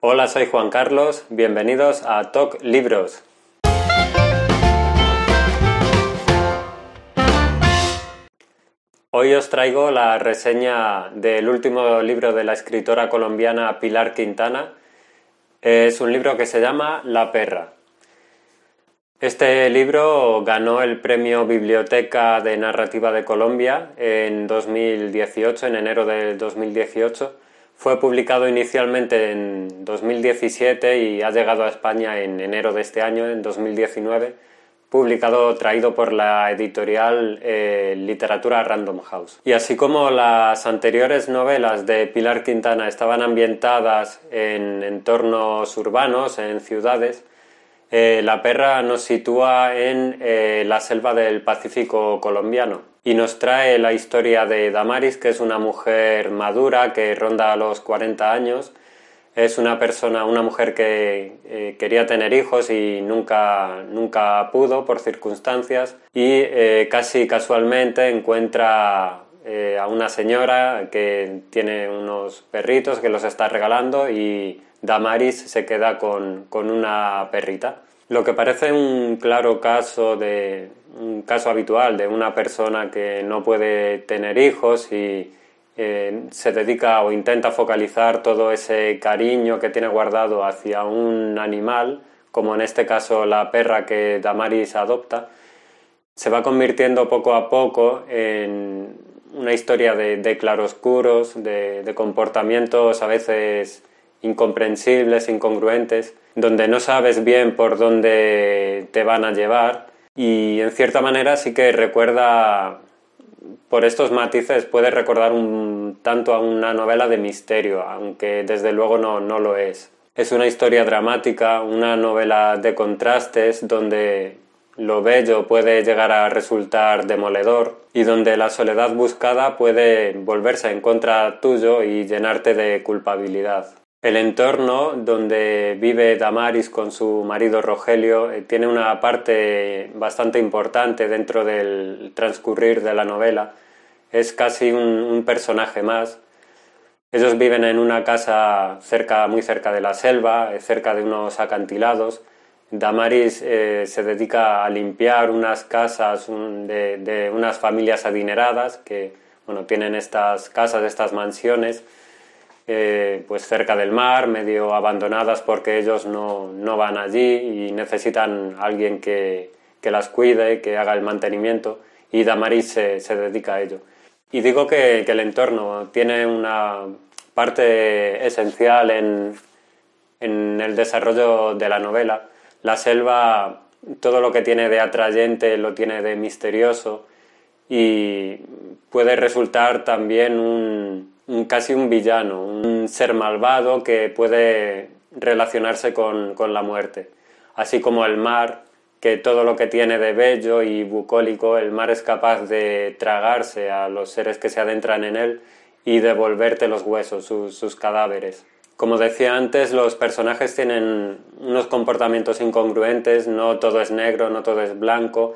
Hola, soy Juan Carlos, bienvenidos a Talk Libros. Hoy os traigo la reseña del último libro de la escritora colombiana Pilar Quintana. Es un libro que se llama La perra. Este libro ganó el premio Biblioteca de Narrativa de Colombia en 2018, en enero del 2018 fue publicado inicialmente en 2017 y ha llegado a España en enero de este año, en 2019, publicado, traído por la editorial eh, Literatura Random House. Y así como las anteriores novelas de Pilar Quintana estaban ambientadas en entornos urbanos, en ciudades, eh, la perra nos sitúa en eh, la selva del Pacífico colombiano y nos trae la historia de Damaris, que es una mujer madura que ronda los 40 años. Es una persona, una mujer que eh, quería tener hijos y nunca, nunca pudo por circunstancias y casi casualmente encuentra a una señora que tiene unos perritos que los está regalando y Damaris se queda con, una perrita. Lo que parece un claro caso de un caso habitual de una persona que no puede tener hijos y eh, se dedica o intenta focalizar todo ese cariño que tiene guardado hacia un animal, como en este caso la perra que Damaris adopta, se va convirtiendo poco a poco en una historia de, claroscuros, de comportamientos a veces incomprensibles, incongruentes, donde no sabes bien por dónde te van a llevar y en cierta manera sí que recuerda, por estos matices puede recordar un tanto a una novela de misterio, aunque desde luego no, no lo es. Es una historia dramática, una novela de contrastes donde lo bello puede llegar a resultar demoledor y donde la soledad buscada puede volverse en contra tuyo y llenarte de culpabilidad. El entorno donde vive Damaris con su marido Rogelio eh, tiene una parte bastante importante dentro del transcurrir de la novela. Es casi un, personaje más. Ellos viven en una casa muy cerca de la selva, eh, cerca de unos acantilados. Damaris eh, se dedica a limpiar unas casas de, unas familias adineradas que bueno, tienen estas casas, estas mansiones eh, pues cerca del mar, medio abandonadas porque ellos no, van allí y necesitan alguien que, que, las cuide, que haga el mantenimiento y Damaris se, dedica a ello. Y digo que, el entorno tiene una parte esencial en el desarrollo de la novela. La selva, todo lo que tiene de atrayente lo tiene de misterioso y puede resultar también un, casi un villano, un ser malvado que puede relacionarse con, la muerte. Así como el mar, que todo lo que tiene de bello y bucólico, el mar es capaz de tragarse a los seres que se adentran en él y devolverte los huesos, sus, cadáveres. Como decía antes, los personajes tienen unos comportamientos incongruentes, no todo es negro, no todo es blanco,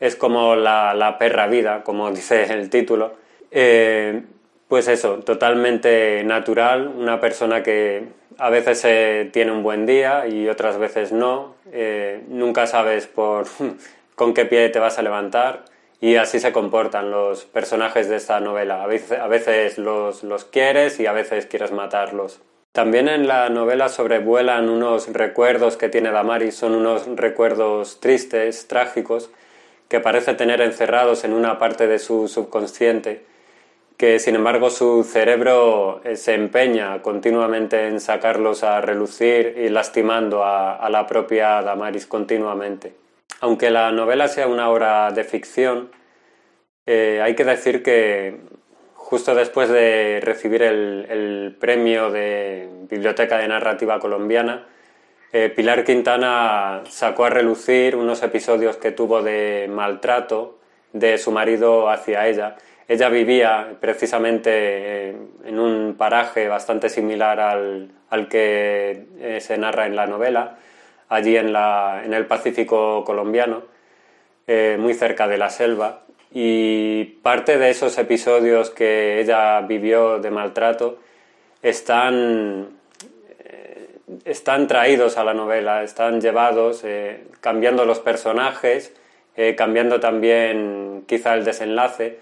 es como la, perra vida, como dice el título. Eh, pues eso, totalmente natural, una persona que a veces eh, tiene un buen día y otras veces no, eh, nunca sabes por, con qué pie te vas a levantar y así se comportan los personajes de esta novela. A veces, los, los quieres y a veces quieres matarlos. También en la novela sobrevuelan unos recuerdos que tiene Damaris, son unos recuerdos tristes, trágicos, que parece tener encerrados en una parte de su subconsciente que sin embargo su cerebro eh, se empeña continuamente en sacarlos a relucir y lastimando a, la propia Damaris continuamente. Aunque la novela sea una obra de ficción, eh, hay que decir que justo después de recibir el, premio de Biblioteca de Narrativa Colombiana, eh, Pilar Quintana sacó a relucir unos episodios que tuvo de maltrato de su marido hacia ella ella vivía precisamente eh, en un paraje bastante similar al, que eh, se narra en la novela, allí en, la, en el Pacífico colombiano, eh, muy cerca de la selva. Y parte de esos episodios que ella vivió de maltrato están, están traídos a la novela, están llevados, cambiando los personajes, cambiando también quizá el desenlace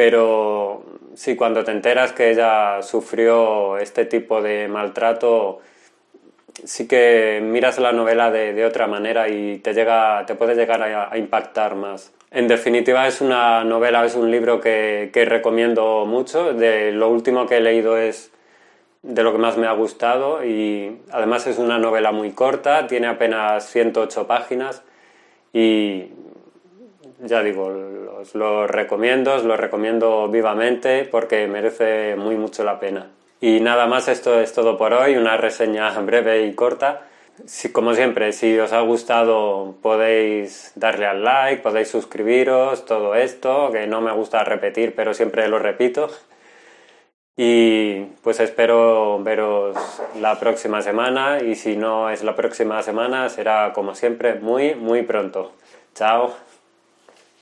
pero sí, cuando te enteras que ella sufrió este tipo de maltrato, sí que miras la novela de, otra manera y te, llega, te puede llegar a, impactar más. En definitiva, es una novela, es un libro que, que recomiendo mucho. De lo último que he leído es de lo que más me ha gustado y además es una novela muy corta, tiene apenas 108 páginas y ya digo, os lo recomiendo, os lo recomiendo vivamente porque merece muy mucho la pena. Y nada más, esto es todo por hoy, una reseña breve y corta. como siempre, si os ha gustado podéis darle al like, podéis suscribiros, todo esto, que no me gusta repetir, pero siempre lo repito. Y pues espero veros la próxima semana y si no es la próxima semana será como siempre muy, muy pronto. Chao.